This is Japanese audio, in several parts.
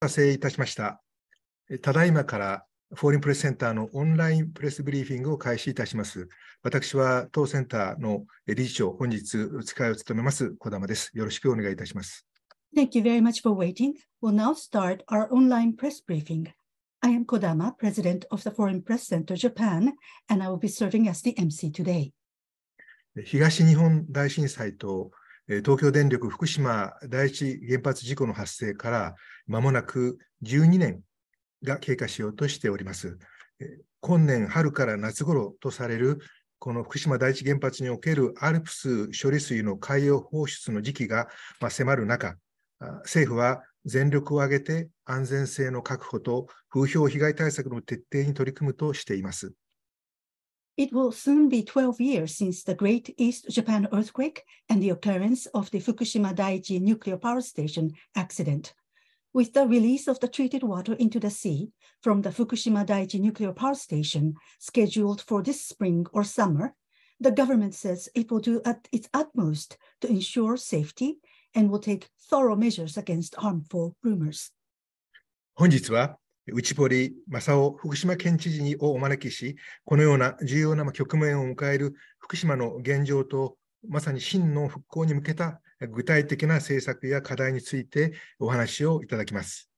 達成いたしました。ただいまからフォーリンプレスセンターのオンラインプレスブリーフィングを開始いたします。私は当センターの理事長、本日使いを務めます小玉です。よろしくお願いいたします。Thank you very much for waiting. We'll now start our online press briefing. I am Kodama, President of the Foreign Press Center Japan, and I will be serving as the MC today. 東日本大震災と東京電力福島第一原発事故の発生からまもなく12年が経過しようとしております。今年春から夏ごろとされるこの福島第一原発における ALPS 処理水の海洋放出の時期が迫る中、政府は全力を挙げて安全性の確保と風評被害対策の徹底に取り組むとしています。It will soon be 12 years since the Great East Japan earthquake and the occurrence of the Fukushima Daiichi nuclear power station accident. With the release of the treated water into the sea from the Fukushima Daiichi nuclear power station scheduled for this spring or summer, the government says it will do at its utmost to ensure safety and will take thorough measures against harmful rumors. 本日は内堀正夫福島県知事にをお招きし、このような重要な局面を迎える福島の現状と、まさに真の復興に向けた具体的な政策や課題についてお話をいただきます。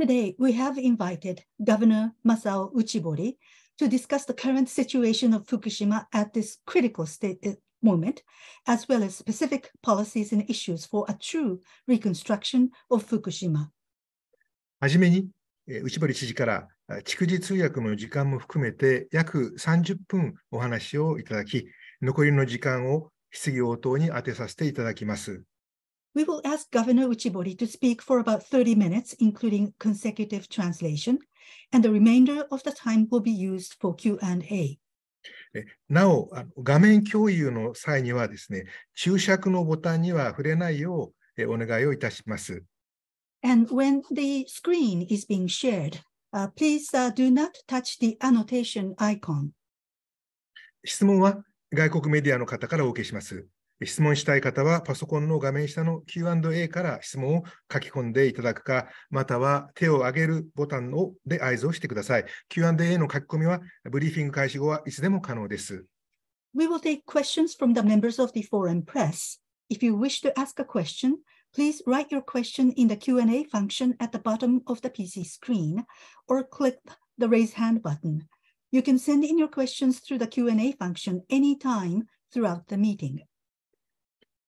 Today, we have invited Governor Masao Uchibori to discuss the current situation of Fukushima at this critical state, moment, as well as specific policies and issues for a true reconstruction of Fukushima. はじめに内堀知事から逐次通訳の時間も含めて約30分お話をいただき、残りの時間を質疑応答に充てさせていただきます。We will ask Governor Uchibori to speak for about 30 minutes, including consecutive translation, and the remainder of the time will be used for Q&A. なお、画面共有の際にはですね、注釈のボタンには触れないようお願いをいたします。And when the screen is being shared, uh, please uh, do not touch the annotation icon. 質問は外国メディアの方からお受けします。質問したい方はパソコンの画面下の Q&A から質問を書き込んでいただくか、または手を挙げるボタンをで合図をしてください。Q&A の書き込みはブリーフィング開始後はいつでも可能です。We will take questions from the members of the foreign press. If you wish to ask a question, please write your question in the Q&A function at the bottom of the PC screen or click the raise hand button. You can send in your questions through the Q&A function anytime throughout the meeting.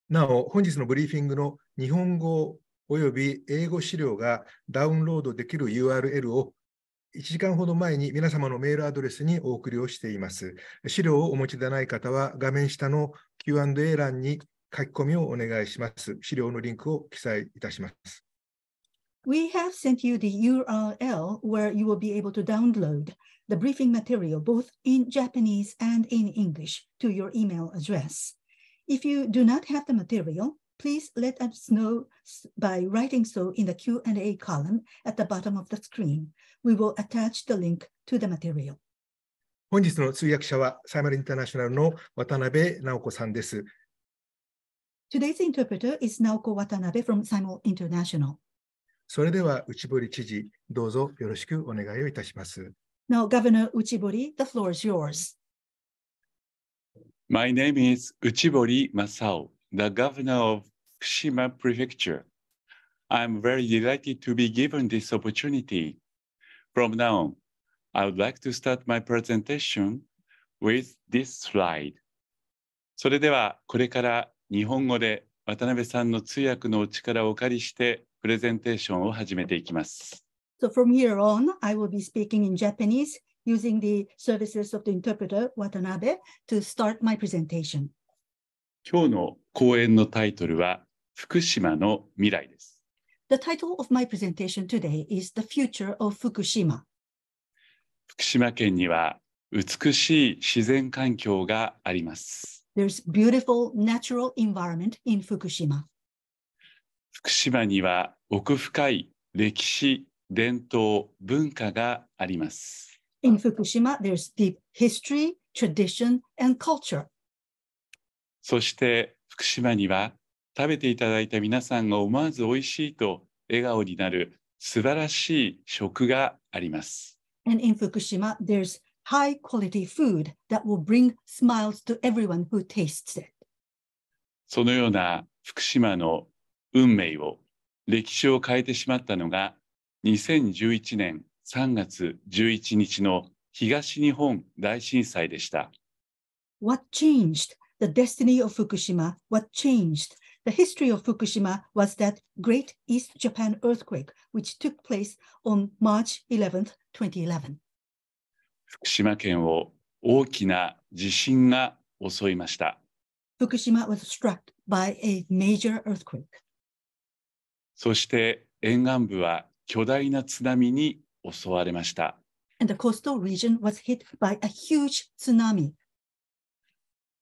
なお、本日のブリーフィングの日本語および英語資料がダウンロードできる URL を1時間ほど前に皆様のメールアドレスにお送りをしています。資料をお持ちでない方は画面下の Q&A 欄に書き込みをお願いします。資料のリンクを記載いたします。We have sent you the URL where you will be able to download the briefing material both in Japanese and in English to your email address. If you do not have the material, please let us know by writing so in the Q&A column at the bottom of the screen. We will attach the link to the material. 本日の通訳者はサイマルインターナショナルの渡辺直子さんです。Today's interpreter is Naoko Watanabe from Simul International. それでは内堀知事、どうぞよろしくお願いをいたします。Now, Governor Uchibori, the floor is yours. My name is Uchibori Masao, the governor of Fukushima Prefecture. I'm very delighted to be given this opportunity. From now on, I would like to start my presentation with this slide. それではこれから日本語で渡辺さんの通訳のお力をお借りしてプレゼンテーションを始めていきます。So from here on, I will be speaking in Japanese using the services of the interpreter Watanabe to start my presentation. 今日の講演のタイトルは福島の未来です。The title of my presentation today is The Future of Fukushima. 福島県には美しい自然環境があります。There's beautiful natural environment in Fukushima. 福島には奥深い歴史、伝統、文化があります。In Fukushima, there's deep history, tradition, and culture. そして福島には食べていただいた皆さんが思わず美味しいと笑顔になる素晴らしい食があります。And in Fukushima, there's high quality food that will bring smiles to everyone who tastes it. そのような福島の運命を歴史を変えてしまったのが2011年3月11日の東日本大震災でした。What changed the destiny of Fukushima? What changed the history of Fukushima was that Great East Japan earthquake, which took place on March 11, 2011. 福島県を大きな地震が襲いました。福島 was struck by a major earthquake. そして沿岸部は巨大な津波に襲われました。And the coastal region was hit by a huge tsunami.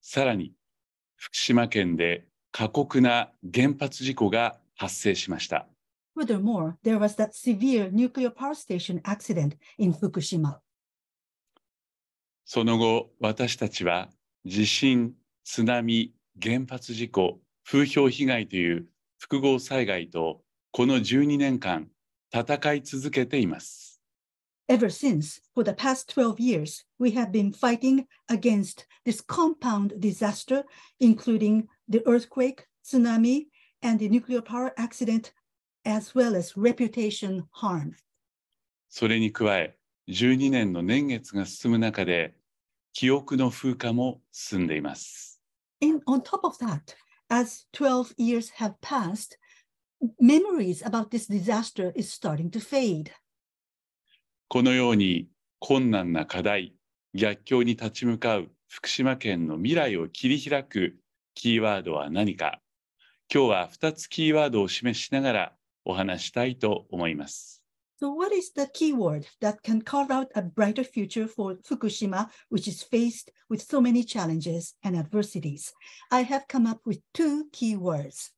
さらに、福島県で過酷な原発事故が発生しました。Furthermore, there was that severe nuclear power station accident in Fukushima. その後、私たちは地震、津波、原発事故、風評被害という複合災害とこの12年間戦い続けています。Ever since, for the past 12 years, we have been fighting against this compound disaster, including the earthquake, tsunami, and the nuclear power accident, as well as reputation harm. それに加え、12年の年月が進む中で、記憶の風化も進んでいます。このように困難な課題、逆境に立ち向かう福島県の未来を切り開くキーワードは何か、今日は2つキーワードを示しながらお話したいと思います。So what is the keyword that can carve out a brighter future for Fukushima, which is faced with so many challenges and adversities? I have come up with two keywords.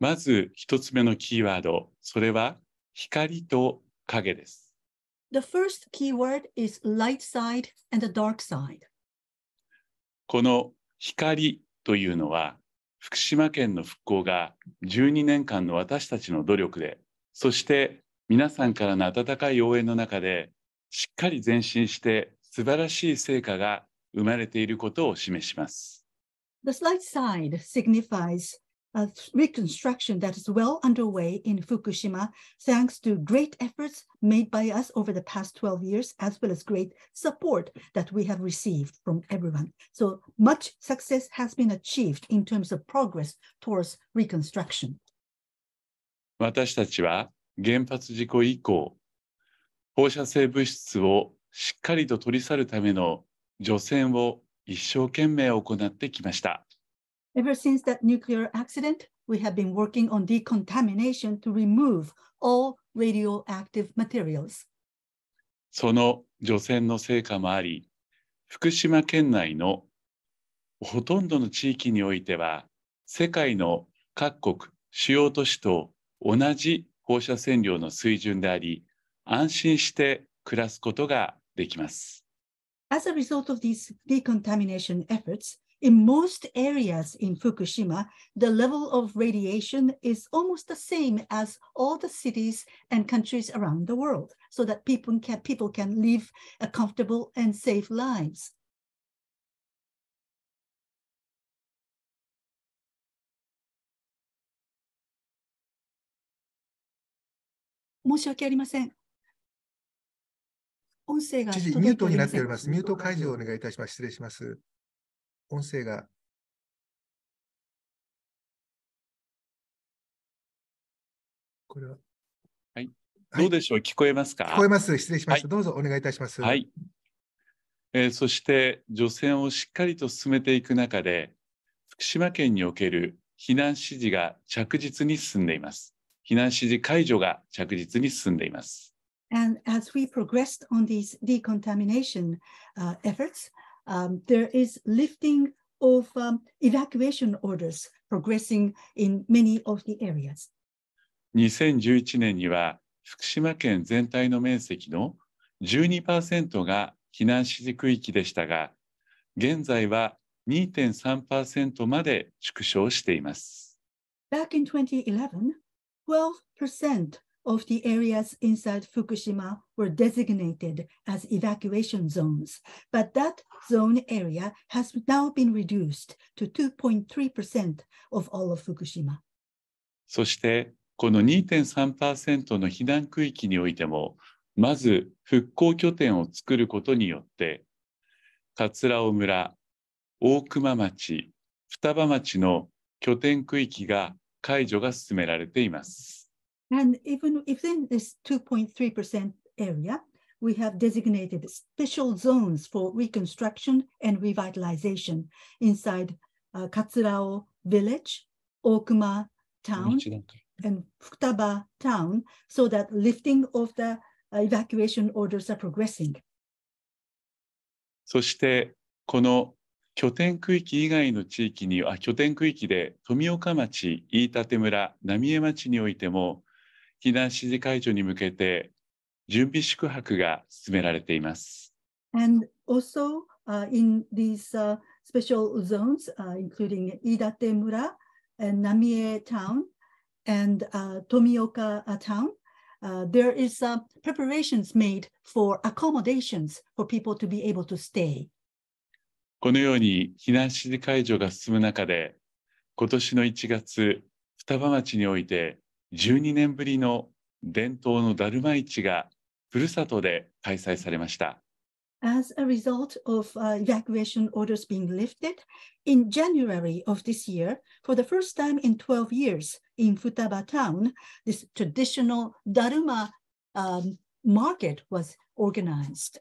まず一つ目のキーワード、それは光と影です。The first keyword is light side and the dark side. この光というのは、福島県の復興が12年間の私たちの努力で、そして皆さんからの温かい応援の中でしっかり前進して素晴らしい成果が生まれていることを示します。The slight side signifies a reconstruction that is well underway in Fukushima thanks to great efforts made by us over the past 12 years, as well as great support that we have received from everyone. So much success has been achieved in terms of progress towards reconstruction. 私たちは原発事故以降放射性物質をしっかりと取り去るための除染を一生懸命行ってきました。Ever since that nuclear accident, we have been working on decontamination to remove all radioactive materials. その除染の成果もあり、福島県内のほとんどの地域においては、世界の各国主要都市と同じ放射線量の水準であり、安心して暮らすことができます。As a result of these decontamination efforts, in most areas in Fukushima, the level of radiation is almost the same as all the cities and countries around the world, so that people can, people can live a comfortable and safe lives. 申し訳ありません。音声が知事、ミュートになっております。ミュート解除をお願いいたします。失礼します。音声が。これは。はい。どうでしょう、はい、聞こえますか聞こえます。失礼しました、はい、どうぞお願いいたします。はい。えー、そして、除染をしっかりと進めていく中で、福島県における避難指示が着実に進んでいます。避難指示解除が着実に進んでいます。And as we progressed on these decontamination uh, efforts, um, there is lifting of um, evacuation orders progressing in many of the areas. 2011年には福島県全体の面積の12%が避難指示区域でしたが、現在は2.3%まで縮小しています。Back in 2011, 12% of the areas inside Fukushima were designated as evacuation zones, but that zone area has now been reduced to 2.3% of all of Fukushima. そしてこの2.3%の避難区域においても、まず復興拠点を作ることによって、葛尾村、大熊町、双葉町の拠点区域が解除が進められています。And even within this 2.3% area, we have designated special zones for reconstruction and revitalization inside uh, Katsurao village, Okuma town, and Futaba town, so that lifting of the evacuation orders are progressing. そして、この拠点区域以外の地域にあ拠点区域で富岡町飯舘村浪江町においても避難指示解除に向けて準備宿泊が進められています。And also、uh, in these、uh, special zones,、uh, including 飯舘村 a 浪江 town and、uh, 富岡 town, Uh, there is uh, preparations made for accommodations for people to be able to stay. このように避難指示解除が進む中で、今年の1月、双葉町において12年ぶりの伝統のだるま市がふるさとで開催されました。As a result of uh, evacuation orders being lifted, in January of this year, for the first time in 12 years in Futaba town, this traditional Daruma um, market was organized.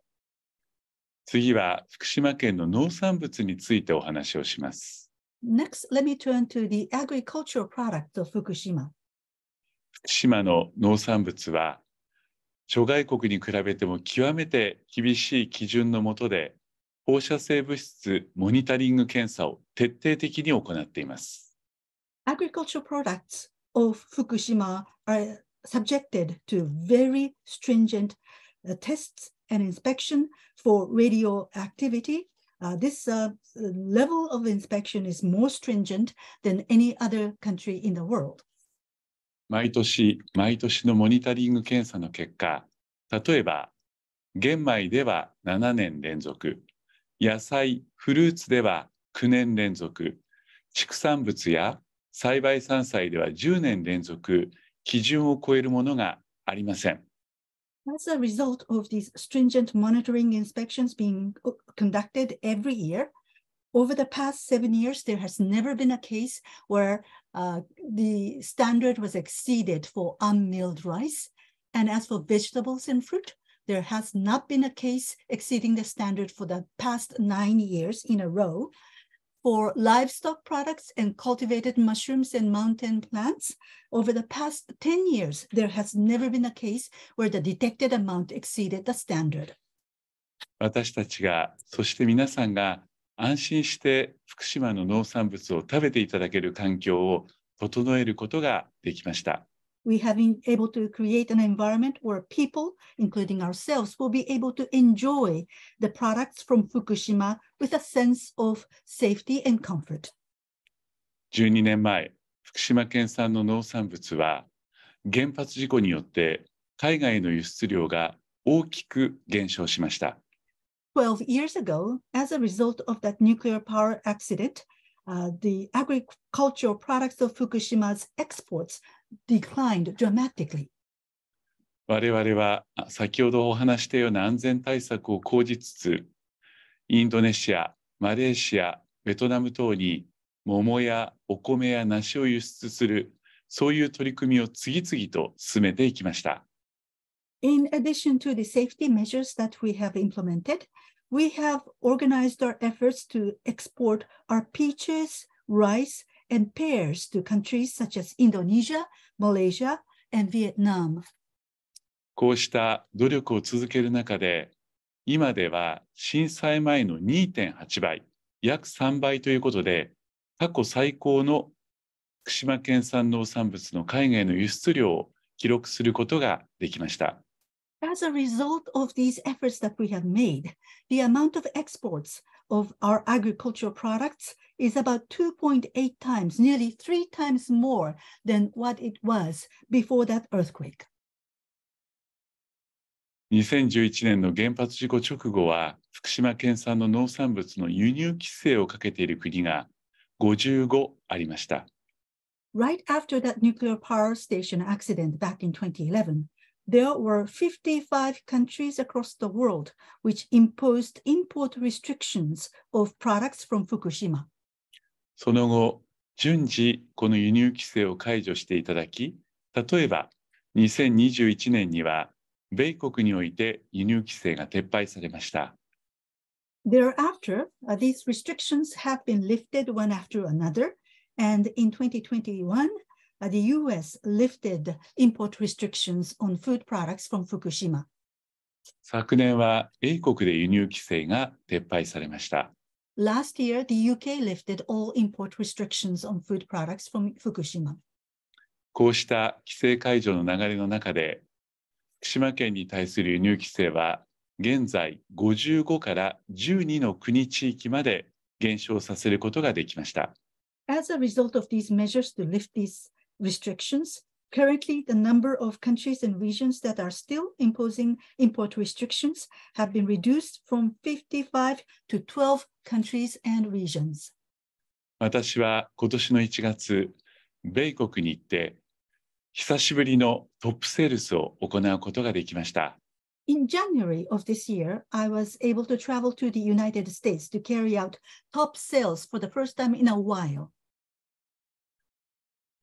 次は福島県の農産物についてお話をします。Next, let me turn to the agricultural product of 福島。福島の農産物は、諸外国に比べても極めて厳しい基準のもとで、放射性物質モニタリング検査を徹底的に行っています。Agricultural products of 福島 are subjected to very stringent tests an inspection for radioactivity. Uh, this uh, level of inspection is more stringent than any other country in the world. 毎年、毎年のモニタリング検査の結果、例えば、玄米では7年連続、野菜、フルーツでは9年連続、畜産物や栽培山菜では10年連続、基準を超えるものがありません。As a result of these stringent monitoring inspections being uh, conducted every year, over the past seven years, there has never been a case where uh, the standard was exceeded for unmilled rice. And as for vegetables and fruit, there has not been a case exceeding the standard for the past nine years in a row. for livestock products and cultivated mushrooms and mountain plants. Over the past 10 years, there has never been a case where the detected amount exceeded the standard. 私たちが、そして皆さんが安心して福島の農産物を食べていただける環境を整えることができました。we have been able to create an environment where people, including ourselves, will be able to enjoy the products from Fukushima with a sense of safety and comfort. 12年前、福島県産の農産物は原発事故によって海外の輸出量が大きく減少しました。12 years ago, as a result of that nuclear power accident, uh, the agricultural products of Fukushima's exports declined dramatically. 我々は先ほどお話したような安全対策を講じつつ、インドネシア、マレーシア、ベトナム等に桃やお米や梨を輸出する、そういう取り組みを次々と進めていきました。In addition to the safety measures that we have implemented, we have organized our efforts to export our peaches, rice, and pairs to countries such as Indonesia, Malaysia, and Vietnam. こうした努力を続ける中で、今では震災前の2.8倍、約3倍ということで、過去最高の福島県産農産物の海外の輸出量を記録することができました。As a result of these efforts that we have made, the amount of exports of our agricultural products is about 2.8 times, nearly three times more than what it was before that earthquake. 2011年の原発事故直後は福島県産の農産物の輸入規制をかけている国が55ありました。Right after that nuclear power station accident back in 2011, there were 55 countries across the world which imposed import restrictions of products from Fukushima. その後、順次この輸入規制を解除していただき、例えば2021年には米国において輸入規制が撤廃されました。Thereafter, uh, these restrictions have been lifted one after another, and in 2021, the US lifted import restrictions on food products from Fukushima. 昨年は英国で輸入規制が撤廃されました。Last year, the UK lifted all import restrictions on food products from Fukushima. こうした規制解除の流れの中で、福島県に対する輸入規制は、現在55から12の国地域まで減少させることができました。As a result of these measures to lift these restrictions. Currently, the number of countries and regions that are still imposing import restrictions have been reduced from 55 to 12 countries and regions. 私は今年の1月、米国に行って、久しぶりのトップセールスを行うことができました。In January of this year, I was able to travel to the United States to carry out top sales for the first time in a while.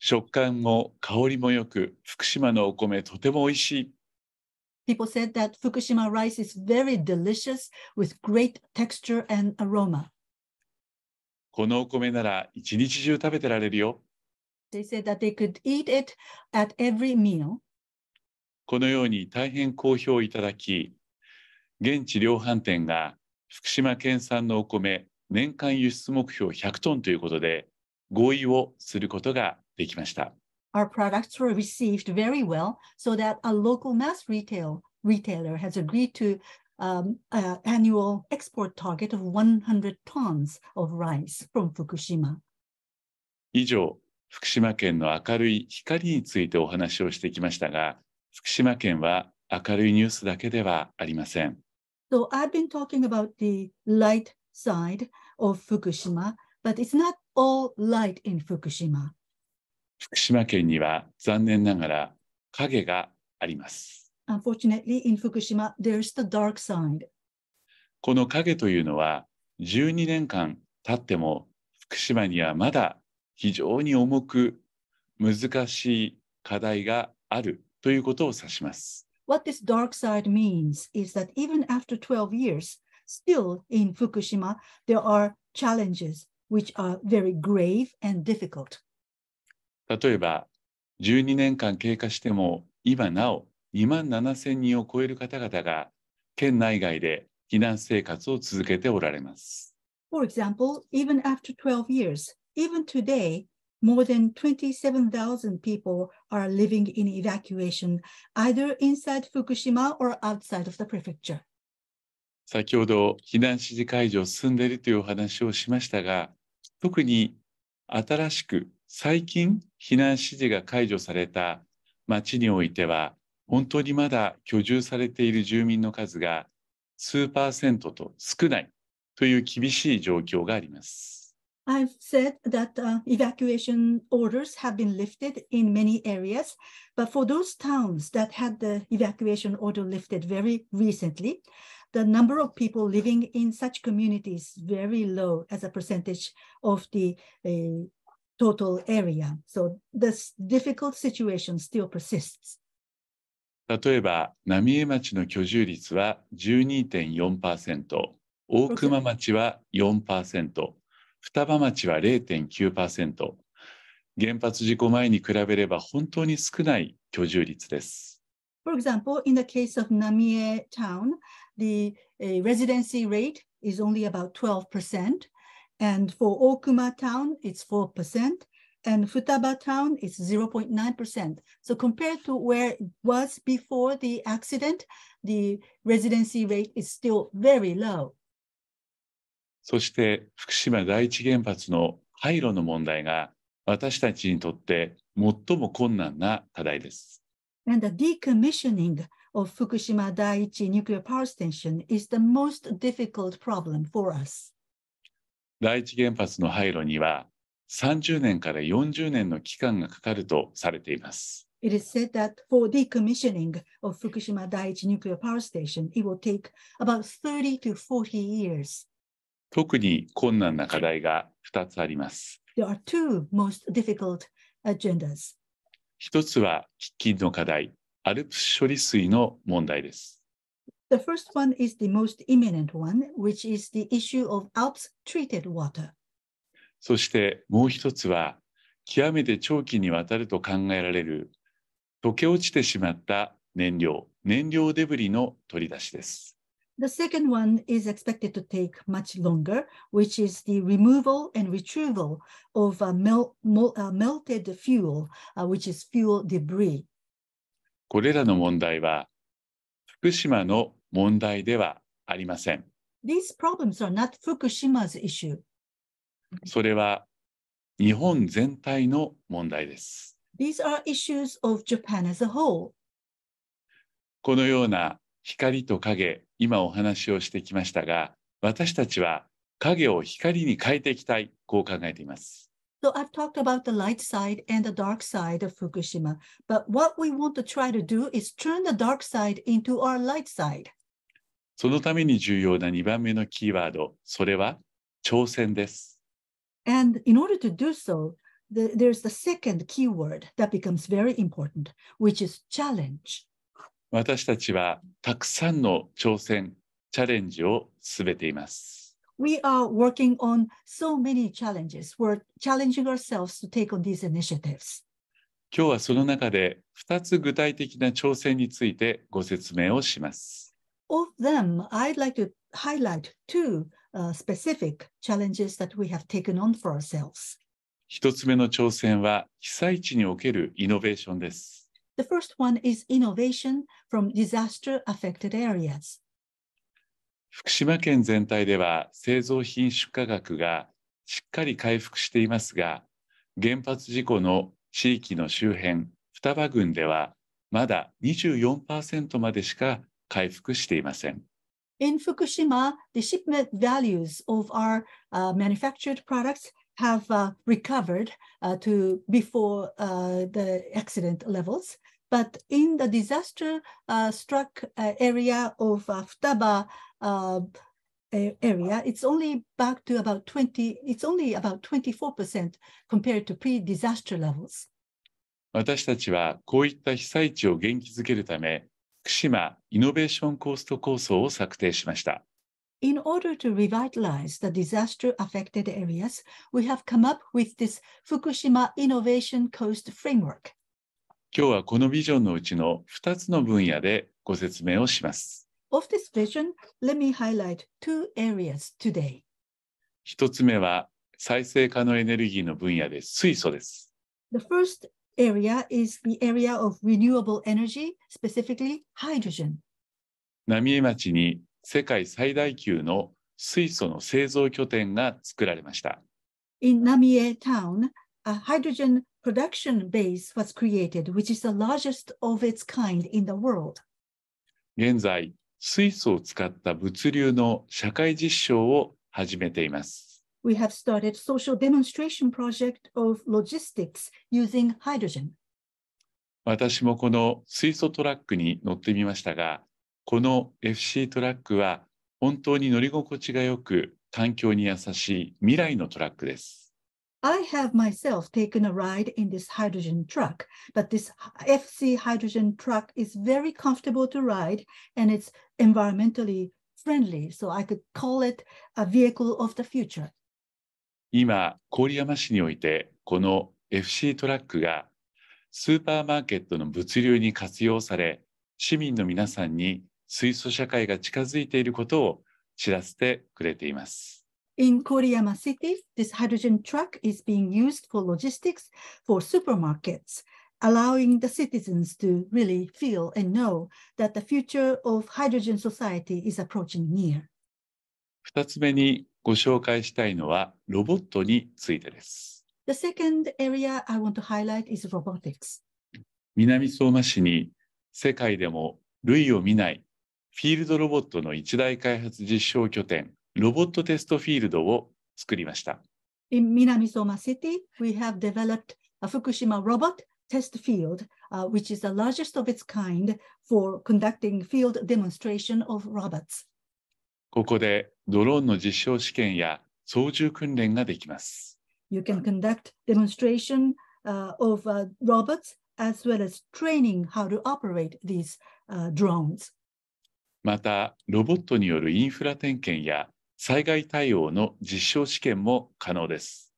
食感も香りもよく、福島のお米とても美味しい。People said that Fukushima rice is very delicious with great texture and aroma. このお米なら一日中食べてられるよ。They said that they could eat it at every meal. このように大変好評いただき、現地量販店が福島県産のお米年間輸出目標100トンということで合意をすることができました。Our products were received very well, so that a local mass retail retailer has agreed to um, uh, annual export target of 100 tons of rice from Fukushima. 以上、福島県の明るい光についてお話をしてきましたが、福島県は明るいニュースだけではありません。So I've been talking about the light side of Fukushima, but it's not all light in Fukushima. 福島県には残念ながら影があります。Unfortunately, in Fukushima, there's the dark side. この影というのは12年間経っても福島にはまだ非常に重く難しい課題があるということを指します。What this dark side means is that even after 12 years, still in Fukushima, there are challenges which are very grave and difficult. 例えば12年間経過しても今なお2万7000人を超える方々が県内外で避難生活を続けておられます。For example, even after 12 years, even today, more than 27,000 people are living in evacuation, either inside Fukushima or outside of the prefecture. 先ほど避難指示解除を進んでいるというお話をしましたが、特に新しく最近避難指示が解除された町においては本当にまだ居住されている住民の数が数パーセントと少ないという厳しい状況があります。I've said that、uh, evacuation orders have been lifted in many areas, but for those towns that had the evacuation order lifted very recently, the number of people living in such communities is very low as a percentage of the、uh, total area. So this difficult situation still persists. 例えば、浪江町の居住率は12.4%、大熊町は4%、双葉町は0.9%、原発事故前に比べれば本当に少ない居住率です。For example, in the case of Namie town, the、residency rate is only about 12%. And for Okuma town, it's 4%. And Futaba town is 0.9%. So compared to where it was before the accident, the residency rate is still very low. そして福島第一原発の廃炉の問題が私たちにとって最も困難な課題です。And the decommissioning of 福島第一 Nuclear Power Station is the most difficult problem for us. 第一原発の廃炉には30年から40年の期間がかかるとされています。It is said that for decommissioning of Fukushima Daiichi Nuclear Power Station, it will take about 30 to 40 years. 特に困難な課題が2つあります。There are two most difficult agendas. 一つは喫緊の課題、アルプス処理水の問題です。The first one is the most imminent one, which is the issue of Alps treated water. そしてもう一つは、極めて長期にわたると考えられる、溶け落ちてしまった燃料、燃料デブリの取り出しです。The second one is expected to take much longer, which is the removal and retrieval of a mel mel a melted fuel, uh, which is fuel debris. これらの問題は、福島の問題ではありません。These problems are not Fukushima's issue. それは日本全体の問題です。These are issues of Japan as a whole. このような光と影、今お話をしてきましたが、私たちは影を光に変えていきたい、こう考えています。So I've talked about the light side and the dark side of Fukushima, but what we want to try to do is turn the dark side into our light side. そのために重要な2番目のキーワード、それは挑戦です。And in order to do so, the, there's the second keyword that becomes very important, which is challenge. 私たちはたくさんの挑戦、チャレンジを進めています。We are working on so many challenges. We're challenging ourselves to take on these initiatives. 今日はその中で2つ具体的な挑戦についてご説明をします。Of them, I'd like to highlight two uh, specific challenges that we have taken on for ourselves. 一つ目の挑戦は被災地におけるイノベーションです。The first one is innovation from disaster affected areas. 福島県全体では製造品出荷額がしっかり回復していますが、原発事故の地域の周辺、双葉郡ではまだ24%までしか回復していません。In Fukushima, the shipment values of our、uh, manufactured products have uh, recovered uh, to before uh, the accident levels. But in the disaster uh, struck uh, area of uh, Futaba uh, area, it's only back to about 20, it's only about 24% compared to pre disaster levels. 私たちはこういった被災地を元気づけるため福島イノベーションコスト構想を策定しました。In order to revitalize the disaster affected areas, we have come up with this Fukushima Innovation Coast Framework. 今日はこのビジョンのうちの2つの分野でご説明をします。Of this vision, let me highlight two areas today. 1つ目は再生可能エネルギーの分野で水素です。The first area is the area of renewable energy, specifically hydrogen. 浪江町に世界最大級の水素の製造拠点が作られました。In Namie town, a hydrogen production base was created, which is the largest of its kind in the world. 現在、水素を使った物流の社会実証を始めています。we have started social demonstration project of logistics using hydrogen. 私もこの水素トラックに乗ってみましたが、この FC トラックは本当に乗り心地がよく、環境に優しい未来のトラックです。I have myself taken a ride in this hydrogen truck, but this FC hydrogen truck is very comfortable to ride and it's environmentally friendly, so I could call it a vehicle of the future. 今、郡山市において、この FC トラックがスーパーマーケットの物流に活用され、市民の皆さんに水素社会が近づいていることを知らせてくれています。In Koryama City, this hydrogen truck is being used for logistics for supermarkets, allowing the citizens to really feel and know that the future of hydrogen society is approaching near. 2つ目にご紹介したいのはロボットについてです。The second area I want to highlight is robotics. 南相馬市に世界でも類を見ないフィールドロボットの一大開発実証拠点、ロボットテストフィールドを作りました。In 南相馬 City, we have developed a Fukushima robot test field, uh, which is the largest of its kind for conducting field demonstration of robots. ここでドローンの実証試験や操縦訓練ができます。You can conduct demonstration、uh, of、uh, robots as well as training how to operate these、uh, drones. また、ロボットによるインフラ点検や災害対応の実証試験も可能です。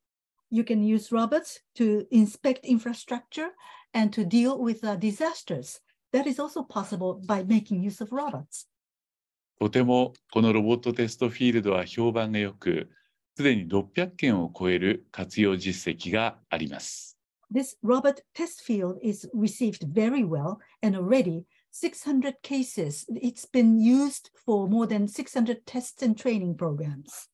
You can use robots to inspect infrastructure and to deal with、uh, disasters. That is also possible by making use of robots. とてもこのロボットテストフィールドは評判が良く、すでに600件を超える活用実績があります。This robot test field is received very well and already 600 cases. It's been used for more than 600 tests and training programs.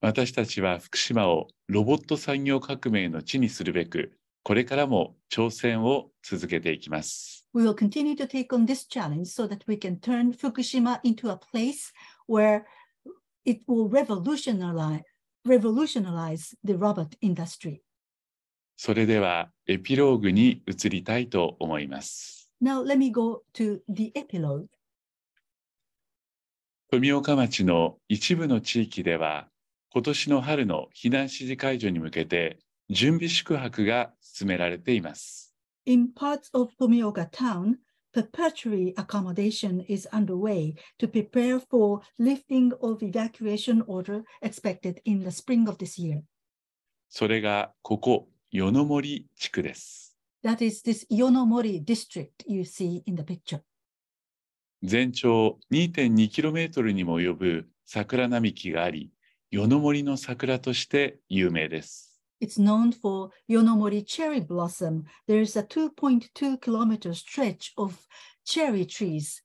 私たちは福島をロボット産業革命の地にするべく、これからも挑戦を続けていきます。We will continue to take on this challenge so that we can turn Fukushima into a place where it will revolutionize, revolutionize the robot industry. それではエピローグに移りたいと思います。Now let me go to the epilogue. 富岡町の一部の地域では、今年の春の避難指示解除に向けて準備宿泊が進められています。In parts of Pomioka town, perpetuary accommodation is underway to prepare for lifting of evacuation order expected in the spring of this year. それがここ、与野森地区です。That is this Yonomori district you see in the picture. 全長 2.2km にも及ぶ桜並木があり、与野森の桜として有名です。It's known for Yonomori cherry blossom. There is a 2.2 kilometer stretch of cherry trees.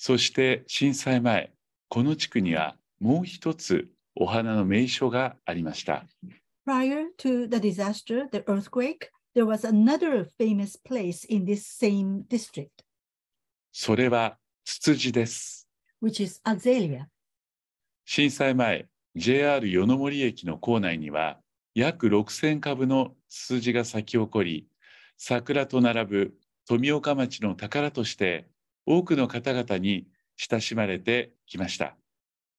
そして震災前、この地区にはもう一つお花の名所がありました。Prior to the disaster, the earthquake, there was another famous place in this same district. それはツツジです。Which is azalea. 震災前、JR 与の森駅の構内には約6000株の数字が咲き起こり、桜と並ぶ富岡町の宝として多くの方々に親しまれてきました。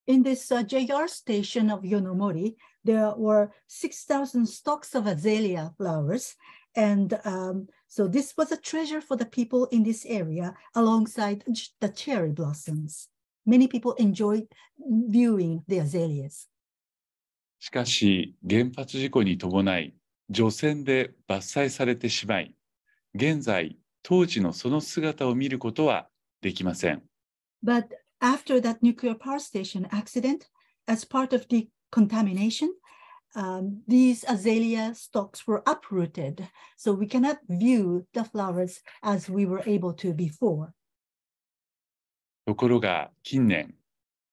In this、uh, JR station of Yonomori, there were 6,000 stalks of azalea flowers, and、um, so this was a treasure for the people in this area alongside the cherry blossoms. Many people enjoyed viewing the azaleas. しかし原発事故に伴い除染で伐採されてしまい現在当時のその姿を見ることはできません。But after that nuclear power station accident, as part of decontamination, um, these azalea stalks were uprooted, so we cannot view the flowers as we were able to before. ところが近年、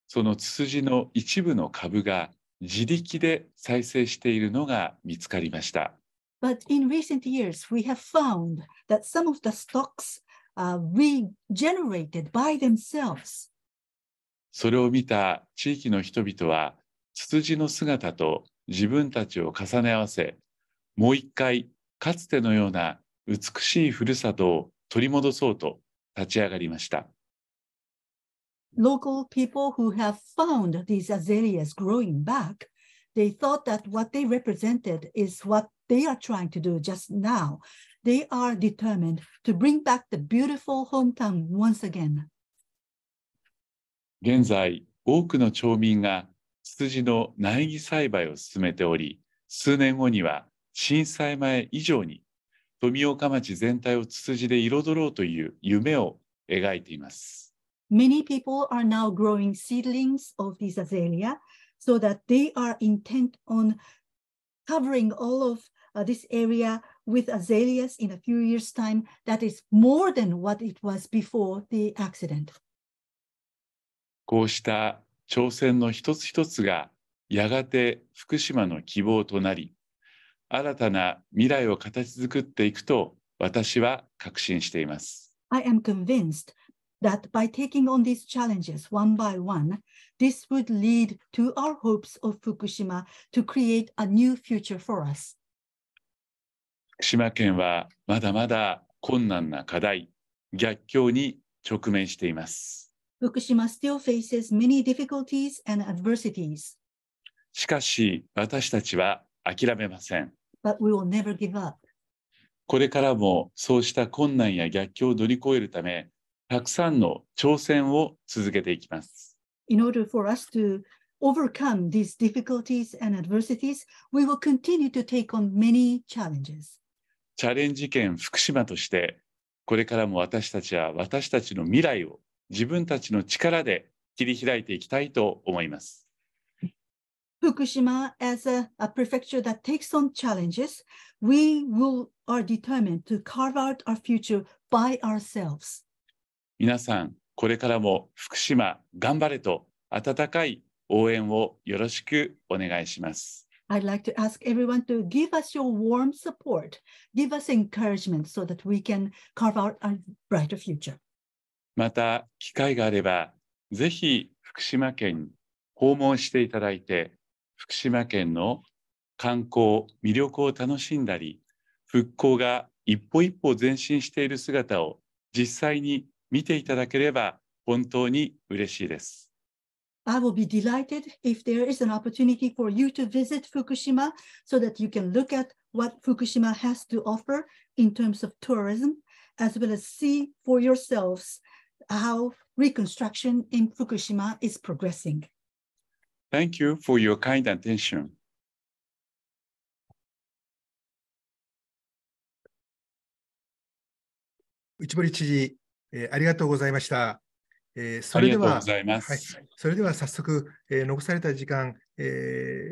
そのツツジの一部の株が自力で再生しているのが見つかりました。But in recent years, we have found that some of the stocks are regenerated by themselves. それを見た地域の人々は、ツツジの姿と自分たちを重ね合わせ、もう一回、かつてのような美しいふるさとを取り戻そうと立ち上がりました。local people who have found these azaleas growing back, they thought that what they represented is what they are trying to do just now. They are determined to bring back the beautiful hometown once again. 現在、多くの町民がツツジの苗木栽培を進めており、数年後には震災前以上に富岡町全体をツツジで彩ろうという夢を描いています。Many people are now growing seedlings of these azalea so that they are intent on covering all of uh, this area with azaleas in a few years' time. That is more than what it was before the accident. こうした挑戦の一つ一つがやがて福島の希望となり、新たな未来を形作っていくと私は確信しています。I am convinced that by taking on these challenges one by one, this would lead to our hopes of Fukushima to create a new future for us. 福島県はまだまだ困難な課題、逆境に直面しています。福島 still faces many difficulties and adversities. しかし、私たちは諦めません。But we will never give up. これからもそうした困難や逆境を乗り越えるため、たくさんの挑戦を続けていきます。In order for us to overcome these difficulties and adversities, we will continue to take on many challenges. チャレンジ県福島として、これからも私たちは私たちの未来を自分たちの力で切り開いていきたいと思います。福島 a as a, a prefecture that takes on challenges, we will, are determined to carve out our future by ourselves. 皆さん、これからも福島頑張れと温かい応援をよろしくお願いします。I'd like to ask everyone to give us your warm support, give us encouragement so that we can carve out a brighter future. また、機会があれば、ぜひ福島県訪問していただいて、福島県の観光、魅力を楽しんだり、復興が一歩一歩前進している姿を実際に見ていただければ本当に嬉しいです。I will be delighted if there is an opportunity for you to visit Fukushima so that you can look at what Fukushima has to offer in terms of tourism, as well as see for yourselves how reconstruction in Fukushima is progressing. Thank you for your kind attention. えー、ありがとうございました。えー、それでは、はい、それでは早速、えー、残された時間、え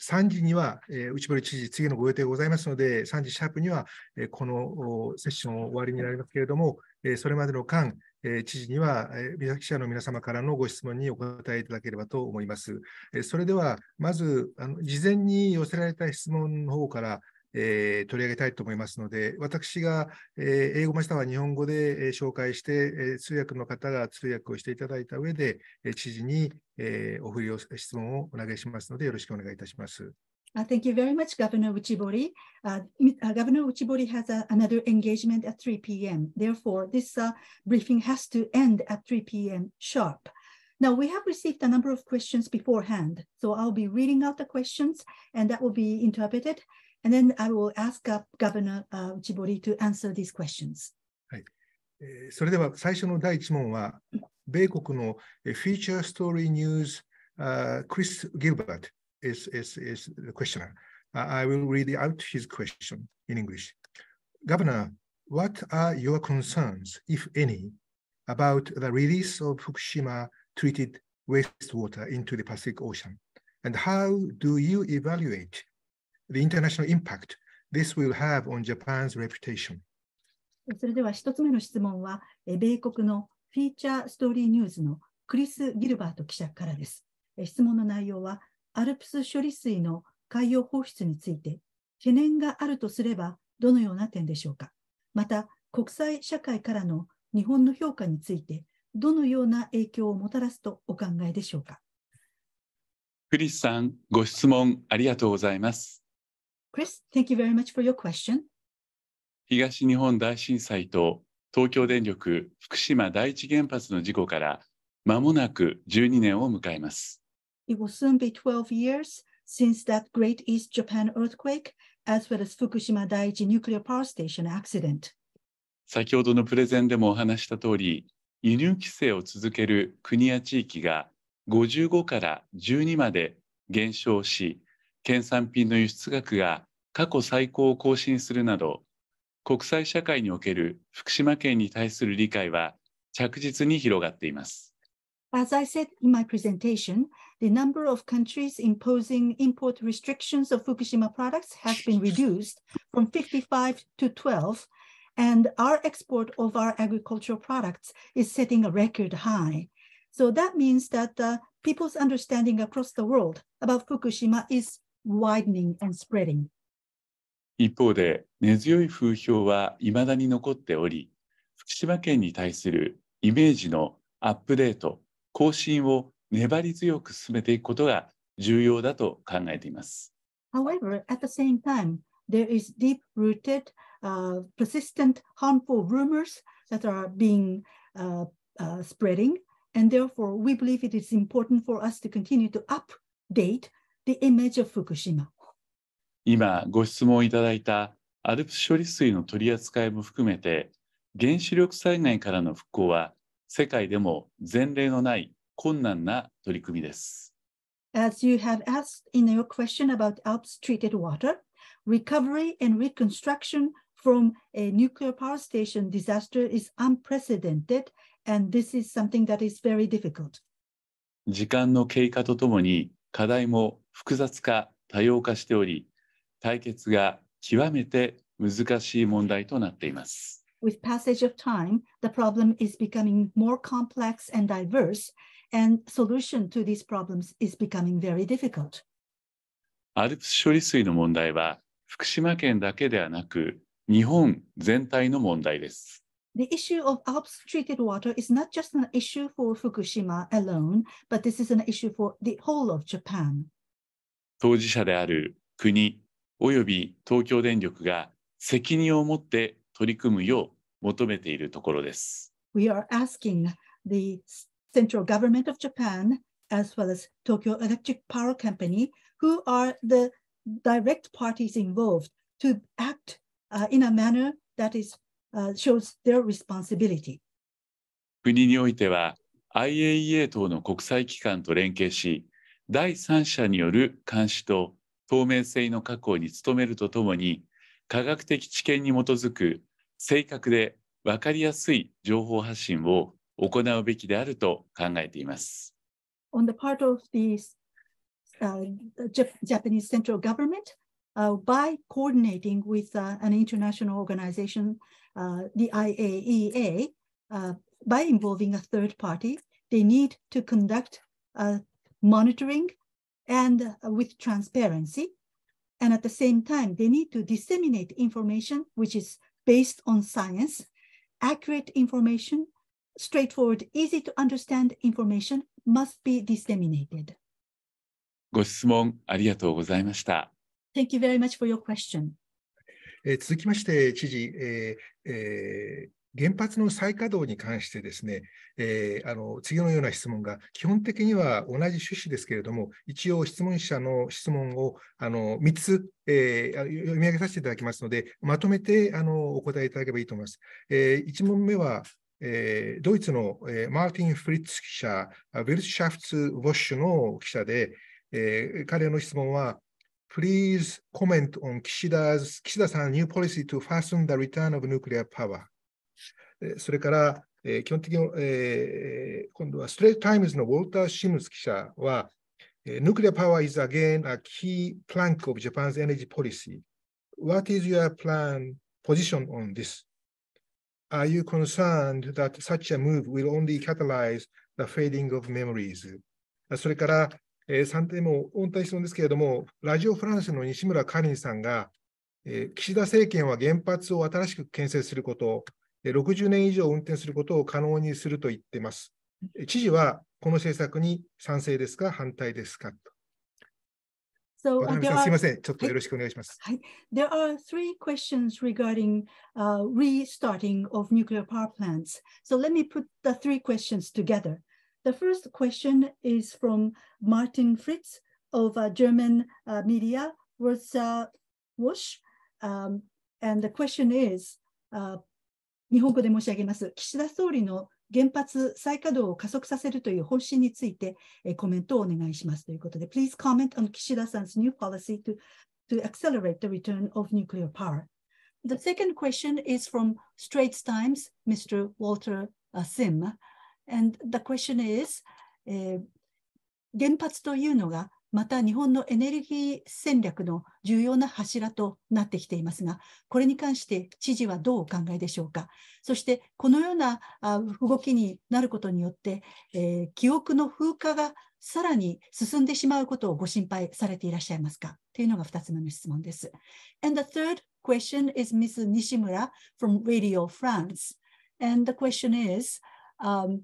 ー、3時には、えー、内堀知事、次のご予定ございますので、3時シャープには、えー、このセッションを終わりになりますけれども、えー、それまでの間、えー、知事には、えー、記者の皆様からのご質問にお答えいただければと思います。えー、それでは、まずあの、事前に寄せられた質問の方から、えー、取り上げたいと思いますので、私が、えー、英語マスターは日本語で、えー、紹介して、え通訳の方が通訳をしていただいた上で、え知事に、えお振りを質問をお投げしますので、よろしくお願いいたします。Uh, thank you very much, Governor Uchibori. Uh, uh, Governor Uchibori has another engagement at 3 p.m. Therefore, this briefing has to end at 3 p.m. sharp. Now, we have received a number of questions beforehand, so I'll be reading out the questions and that will be interpreted And then I will ask up Governor uh, Uchibori to answer these questions. はい、えー。それでは最初の第1問は、米国のフィーチャーストーリーニュース、uh, eh, is, is, is the questioner. I will read out his question in English. Governor, what are your concerns, if any, about the release of Fukushima treated wastewater into the Pacific Ocean? And how do you evaluate the international impact this will have on Japan's reputation. それでは一つ目の質問は、米国のフィーチャーストーリーニュースのクリス・ギルバート記者からです。質問の内容は、アルプス処理水の海洋放出について、懸念があるとすればどのような点でしょうか。また、国際社会からの日本の評価について、どのような影響をもたらすとお考えでしょうか。クリスさん、ご質問ありがとうございます。Chris, thank you very much for your question. 東日本大震災と東京電力福島第一原発の事故からまもなく12年を迎えます。It will soon be 12 years since that Great East Japan earthquake, as well as Fukushima 第一 nuclear power station accident. 先ほどのプレゼンでもお話した通り、輸入規制を続ける国や地域が55から12まで減少し、県産品の輸出額が過去最高を更新するなど、国際社会における福島県に対する理解は着実に広がっています。As I said in my presentation, the number of countries imposing import restrictions of Fukushima products has been reduced from 55 to 12, and our export of our agricultural products is setting a record high. So that means that uh, people's understanding across the world about Fukushima is widening and spreading. 一方で根強い風評はいまだに残っており福島県に対するイメージのアップデート更新を粘り強く進めていくことが重要だと考えています。However, at the same time, there is deep rooted, uh, persistent, harmful rumors that are being uh, uh, spreading, and therefore we believe it is important for us to continue to update the image of Fukushima. 今ご質問いただいた ALPS 処理水の取り扱いも含めて原子力災害からの復興は世界でも前例のない困難な取り組みです。As you have asked in your question about ALPS treated water, recovery and reconstruction from a nuclear power station disaster is unprecedented and this is something that is very difficult. 時間の経過とともに課題も複雑化多様化しており解決が極めて難しい問題となっています。With passage of time, the problem is becoming more complex and diverse, and solution to these problems is becoming very difficult. アルプス処理水の問題は福島県だけではなく日本全体の問題です。The issue of Alps treated water is not just an issue for Fukushima alone, but this is an issue for the whole of Japan. 当事者である国及び東京電力が責任を持って取り組むよう求めているところです。We are asking the central government of Japan as well as Tokyo Electric Power Company, who are the direct parties involved, to act uh, in a manner that is, uh, shows their responsibility. 国においては IAEA 等の国際機関と連携し、第三者による監視と透明性の確保に努めるとともに科学的知見に基づく正確で分かりやすい情報発信を行うべきであると考えています。On the part of the uh, Japanese central government, uh, by coordinating with uh, an international organization, uh, the IAEA, uh, by involving a third party, they need to conduct a monitoring and uh, with transparency. And at the same time, they need to disseminate information which is based on science, accurate information, straightforward, easy to understand information must be disseminated. Thank you very much for your question. え続きまして、知事、えーえー原発の再稼働に関してですね、えー、あの次のような質問が、基本的には同じ趣旨ですけれども、一応、質問者の質問をあの3つ、えー、読み上げさせていただきますので、まとめてあのお答えいただければいいと思います。えー、1問目は、えー、ドイツの、えー、マーティン・フリッツ記者、ウェルシャフツ・ウォッシュの記者で、えー、彼の質問は、Please comment on 岸田さん s new policy to fasten the return of nuclear power. それから、えー、基本的に、えー、今度はストレートタイムズのウォルター・シムズ記者は、Nuclear p o w is again a key plank of Japan's energy policy. What is your plan position on this? Are you concerned that such a move will only catalyze the fading of memories? それから、えー、3点も温帯質問ですけれども、ラジオフランスの西村カリンさんが、えー、岸田政権は原発を新しく建設すること、60年以上運転することを可能にすると言っています。知事はこの政策に賛成ですか、反対ですかと。So, uh, are, すみません、ちょっとよろしくお願いします。はい、there are three questions regarding、uh, restarting of nuclear power plants. So let me put the three questions together. The first question is from Martin Fritz of uh, German uh, media, Rosa Wosch. Um, and the question is, uh, 日本語で申し上げます。岸田総理の原発再稼働を加速させるという方針について、コメントをお願いしますということで、Please comment on 岸田さん s new policy to, to accelerate the return of nuclear power. The second question is from Straits Times, Mr. Walter Sim. And the question is、えー、原発というのがまた日本のエネルギー戦略の重要な柱となってきていますが、これに関して知事はどうお考えでしょうか。そして、このような動きになることによって、えー、記憶の風化がさらに進んでしまうことをご心配されていらっしゃいますかというのが2つ目の質問です。And the third question is Ms. Nishimura from Radio France. And the question is, um,